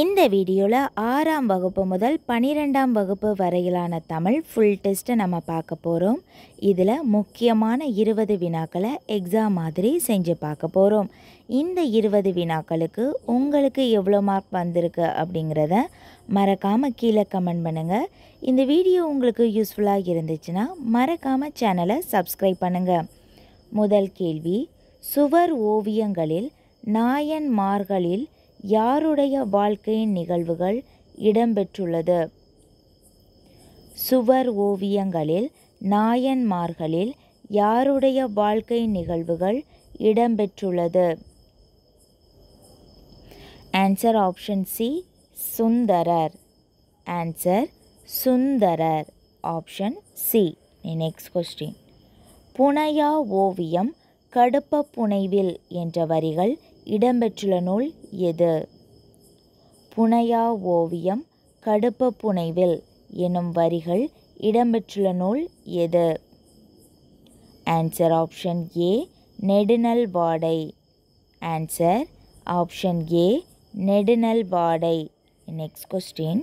இந்த வீடியோவில் ஆறாம் வகுப்பு முதல் பனிரெண்டாம் வகுப்பு வரையிலான தமிழ் ஃபுல் டெஸ்ட்டை நம்ம பார்க்க போகிறோம் இதில் முக்கியமான இருபது வினாக்களை எக்ஸாம் மாதிரி செஞ்சு பார்க்க போகிறோம் இந்த இருபது வினாக்களுக்கு உங்களுக்கு எவ்வளோ மார்க் வந்திருக்கு அப்படிங்கிறத மறக்காமல் கீழே கமெண்ட் பண்ணுங்கள் இந்த வீடியோ உங்களுக்கு யூஸ்ஃபுல்லாக இருந்துச்சுன்னா மறக்காமல் சேனலை சப்ஸ்கிரைப் பண்ணுங்கள் முதல் கேள்வி சுவர் ஓவியங்களில் நாயன்மார்களில் யாருடைய வாழ்க்கையின் நிகழ்வுகள் இடம்பெற்றுள்ளது சுவர் ஓவியங்களில் நாயன்மார்களில் யாருடைய வாழ்க்கை நிகழ்வுகள் இடம்பெற்றுள்ளது answer option C Sundarar answer Sundarar option C next question புனையா ஓவியம் கடுப்ப புனைவில் என்ற வரிகள் இடம்பெற்றுள்ள நூல் எது புனையா ஓவியம் கடுப்ப புனைவில் எனும் வரிகள் இடம்பெற்றுள்ள நூல் எது ஆன்சர் ஆப்ஷன் ஏ நெடுநல் வாடை ஆன்சர் ஆப்ஷன் ஏ நெடுநல் வாடை நெக்ஸ்ட் கொஸ்டின்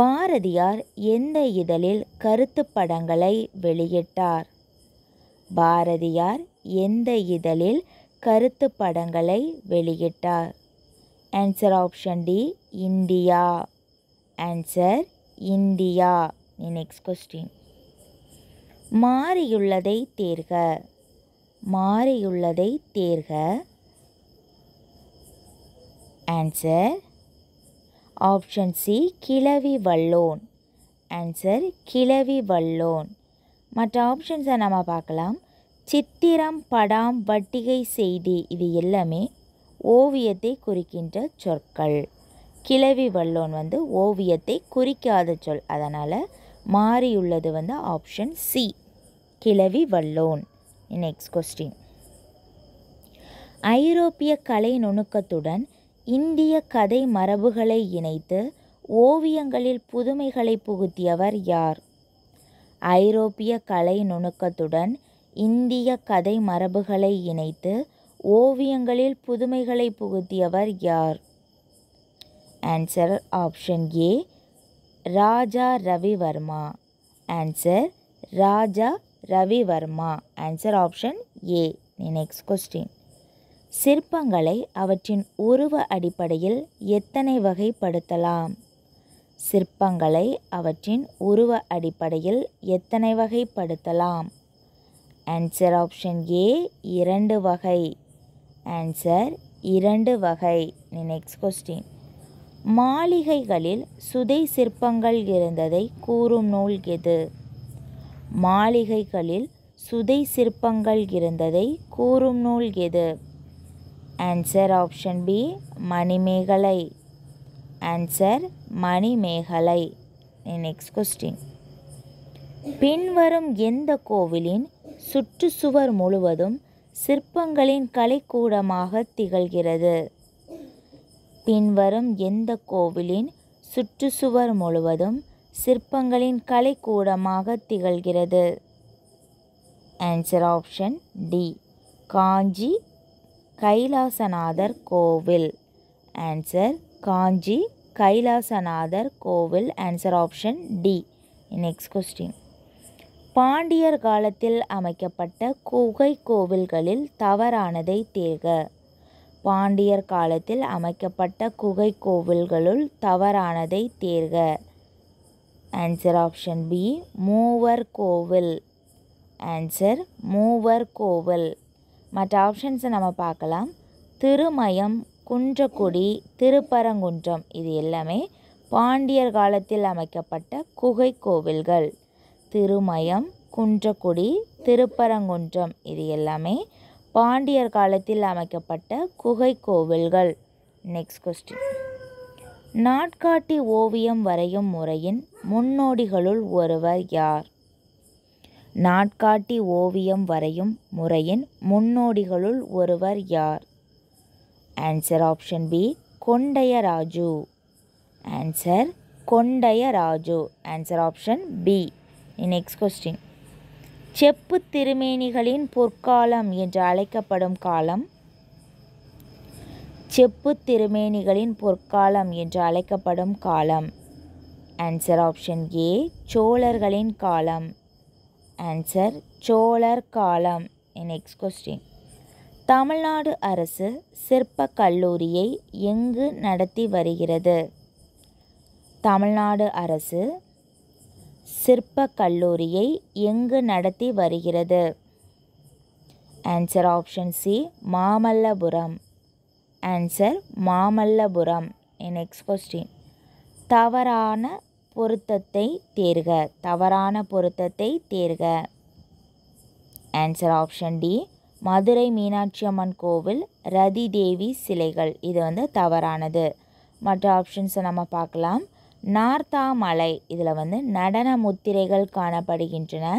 பாரதியார் எந்த இதழில் கருத்து படங்களை வெளியிட்டார் பாரதியார் எந்த இதழில் கருத்து படங்களை வெளியிட்டார் answer option D India answer India next question மாறியுள்ளதை தேர்க மாறியுள்ளதை தேர்க ஆன்சர் ஆப்ஷன் சி கிளவி வல்லோன் ஆன்சர் கிளவி வல்லோன் மற்ற ஆப்ஷன்ஸை நம்ம பார்க்கலாம் சித்திரம் படாம் வட்டிகை செய்தி இது எல்லாமே ஓவியத்தை குறிக்கின்ற சொற்கள் கிளவி வல்லோன் வந்து ஓவியத்தை குறிக்காத சொல் அதனால் மாறியுள்ளது வந்து ஆப்ஷன் சி கிளவி வல்லோன் நெக்ஸ்ட் கொஸ்டின் ஐரோப்பிய கலை நுணுக்கத்துடன் இந்திய கதை மரபுகளை இணைத்து ஓவியங்களில் புதுமைகளை புகுத்தியவர் யார் ஐரோப்பிய கலை நுணுக்கத்துடன் இந்திய கதை மரபுகளை இணைத்து ஓவியங்களில் புதுமைகளை புகுத்தியவர் யார் answer option A Raja Ravi Varma answer Raja Ravi Varma answer option A next question சிற்பங்களை அவற்றின் உருவ அடிப்படையில் எத்தனை வகைப்படுத்தலாம் சிற்பங்களை அவற்றின் உருவ அடிப்படையில் எத்தனை வகைப்படுத்தலாம் ஆன்சர் ஆப்ஷன் ஏ இரண்டு வகை ஆன்சர் இரண்டு வகை நெக்ஸ்ட் கொஸ்டின் மாளிகைகளில் சுதை சிற்பங்கள் இருந்ததை கூறும் நூல் எது மாளிகைகளில் சுதை சிற்பங்கள் இருந்ததை கூறும் நூல் எது answer option B Manimekalai answer Manimekalai next question பின்வரும் எந்த கோவிலின் சுற்றுச்சுவர் முழுவதும் சிற்பங்களின் கலைக்கூடமாக திகழ்கிறது பின்வரும் எந்த கோவிலின் சுற்றுச்சுவர் முழுவதும் சிற்பங்களின் கலைக்கூடமாக திகழ்கிறது answer option D Kanchi Kailasanathar கோவில் ஆன்சர் காஞ்சி கைலாசநாதர் கோவில் answer option D next question பாண்டியர் காலத்தில் அமைக்கப்பட்ட குகை கோவில்களில் தவறானதை தேர்க பாண்டியர் காலத்தில் அமைக்கப்பட்ட குகை கோவில்களுள் தவறானதை தேர்க ஆன்சர் ஆப்ஷன் பி மூவர் கோவில் ஆன்சர் மூவர் கோவில் மற்ற ஆப்ஷன்ஸை நம்ம பார்க்கலாம் திருமயம் குன்றக்குடி திருப்பரங்குன்றம் இது எல்லாமே பாண்டியர் காலத்தில் அமைக்கப்பட்ட குகை கோவில்கள் திருமயம் குன்றக்குடி திருப்பரங்குன்றம் இது எல்லாமே பாண்டியர் காலத்தில் அமைக்கப்பட்ட குகை கோவில்கள் நெக்ஸ்ட் கொஸ்டின் நாட்காட்டி ஓவியம் வரையும் முறையின் முன்னோடிகளுள் ஒருவர் யார் நாட்காட்டி ஓவியம் வரையும் முறையின் முன்னோடிகளுள் ஒருவர் யார் answer option B Kondaiah Raju answer Kondaiah Raju answer option B next question செப்பு திருமேனிகளின் பொற்காலம் என்று அழைக்கப்படும் காலம் செப்பு திருமேனிகளின் பொற்காலம் என்று அழைக்கப்படும் காலம் ஆன்சர் ஆப்ஷன் ஏ சோழர்களின் காலம் ஆன்சர் சோழர் காலம் நெக்ஸ்ட் கொஸ்டின் தமிழ்நாடு அரசு சிற்பக் கல்லூரியை எங்கு நடத்தி வருகிறது தமிழ்நாடு அரசு சிற்பக் கல்லூரியை எங்கு நடத்தி வருகிறது answer option C Mamallapuram answer Mamallapuram next question தவறான பொருத்தத்தை தேர்க தவறான பொருத்தத்தை தேர்க answer option D Madurai Meenakshi Amman கோவில் ரதி தேவி சிலைகள் இது வந்து தவறானது மற்ற ஆப்ஷன்ஸை நம்ம பார்க்கலாம் நார்த்தாமலை இதில் வந்து நடன முத்திரைகள் காணப்படுகின்றன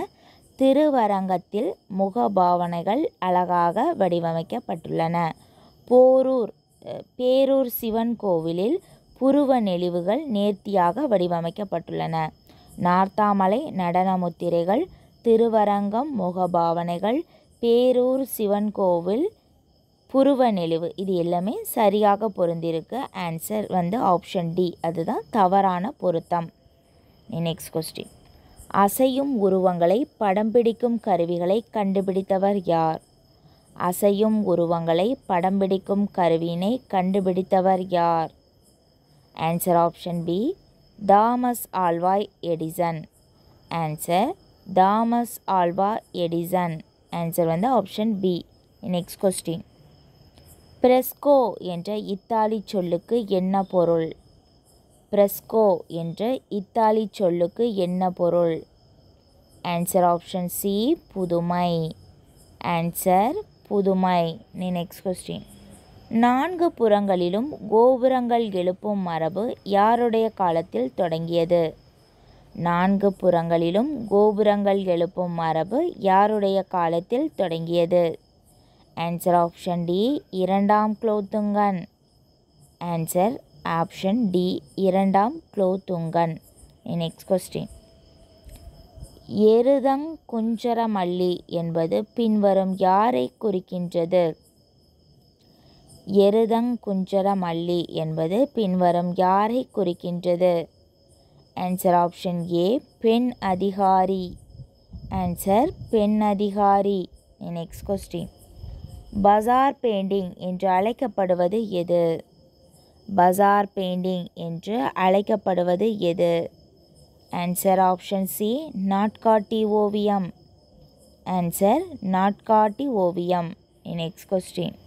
திருவரங்கத்தில் முகபாவனைகள் அழகாக வடிவமைக்கப்பட்டுள்ளன போரூர் பேரூர் சிவன் கோவிலில் புருவ நெளிவுகள் நேர்த்தியாக வடிவமைக்கப்பட்டுள்ளன நார்த்தாமலை நடன முத்திரைகள் திருவரங்கம் முகபாவனைகள் பேரூர் சிவன் கோவில் புருவ நெளிவு இது எல்லாமே சரியாக பொருந்திருக்கு ஆன்சர் வந்து ஆப்ஷன் டி அதுதான் தவறான பொருத்தம் நெக்ஸ்ட் கொஸ்டின் அசையும் உருவங்களை படம் பிடிக்கும் கருவிகளை கண்டுபிடித்தவர் யார் அசையும் உருவங்களை படம் பிடிக்கும் கருவியினை கண்டுபிடித்தவர் யார் answer option B Thomas Alva Edison answer Thomas Alva Edison answer வந்து option B next question fresco என்ற இத்தாலி சொல்லுக்கு என்ன பொருள் பிரெஸ்கோ என்ற இத்தாலி சொல்லுக்கு என்ன பொருள் ஆன்சர் ஆப்ஷன் சி புதுமை ஆன்சர் புதுமை நீ நெக்ஸ்ட் கொஸ்டின் நான்கு புறங்களிலும் கோபுரங்கள் எழுப்பும் மரபு யாருடைய காலத்தில் தொடங்கியது நான்கு புறங்களிலும் கோபுரங்கள் எழுப்பும் மரபு யாருடைய காலத்தில் தொடங்கியது ஆன்சர் ஆப்ஷன் டி இரண்டாம் குலோத்துங்கன் ஆன்சர் ஆப்ஷன் டி இரண்டாம் குலோத்துங்கன் நெக்ஸ்ட் கொஸ்டின் எருதங் குஞ்சரமல்லி என்பது பின்வரும் யாரை குறிக்கின்றது எருதங் குஞ்சரமல்லி என்பது பின்வரும் யாரை குறிக்கின்றது ஆன்சர் ஆப்ஷன் ஏ பெண் அதிகாரி ஆன்சர் பெண் அதிகாரி நெக்ஸ்ட் கொஸ்டின் பசார் பெயிண்டிங் என்று அழைக்கப்படுவது எது பசார் பெயிண்டிங் என்று அழைக்கப்படுவது எது ஆன்சர் ஆப்ஷன் சி நாட்காட்டி ஓவியம் ஆன்சர் நாட்காட்டி ஓவியம் நெக்ஸ்ட் கொஸ்டின்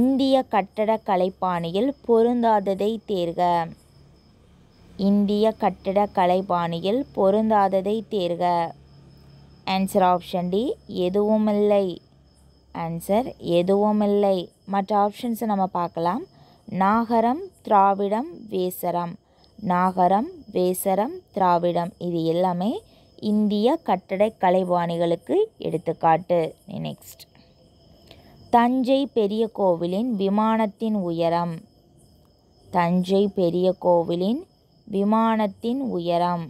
இந்திய கட்டட கலைப்பாணியில் பொருந்தாததை தேர்க இந்திய கட்டட கலைப்பாணியில் பொருந்தாததை தேர்க ஆன்சர் ஆப்ஷன் டி எதுவும் இல்லை ஆன்சர் எதுவும் இல்லை மற்ற ஆப்ஷன்ஸை நம்ம பார்க்கலாம் நாகரம் திராவிடம் வேசரம் நாகரம் வேசரம் திராவிடம் இது எல்லாமே இந்திய கட்டடை கலைவாணிகளுக்கு எடுத்துக்காட்டு நெக்ஸ்ட் தஞ்சை பெரிய கோவிலின் விமானத்தின் உயரம் தஞ்சை பெரிய கோவிலின் விமானத்தின் உயரம்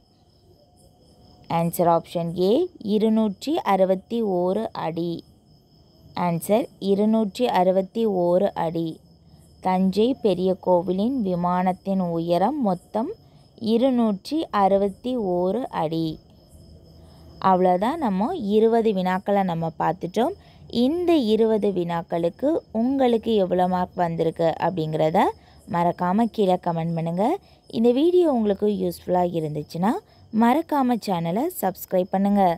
ஆன்சர் ஆப்ஷன் ஏ இருநூற்றி அறுபத்தி ஓரு அடி ஆன்சர் இருநூற்றி அறுபத்தி ஓரு அடி தஞ்சை பெரிய கோவிலின் விமானத்தின் உயரம் மொத்தம் இருநூற்றி அறுபத்தி ஓரு அடி அவ்வளோதான் நம்ம இருபது வினாக்களை நம்ம பார்த்துட்டோம் இந்த இருபது வினாக்களுக்கு உங்களுக்கு எவ்வளோ மார்க் வந்திருக்கு அப்படிங்கிறத மறக்காமல் கீழே கமெண்ட் பண்ணுங்கள் இந்த வீடியோ உங்களுக்கு யூஸ்ஃபுல்லாக இருந்துச்சுன்னா மறக்காமல் சேனலை சப்ஸ்கிரைப் பண்ணுங்கள்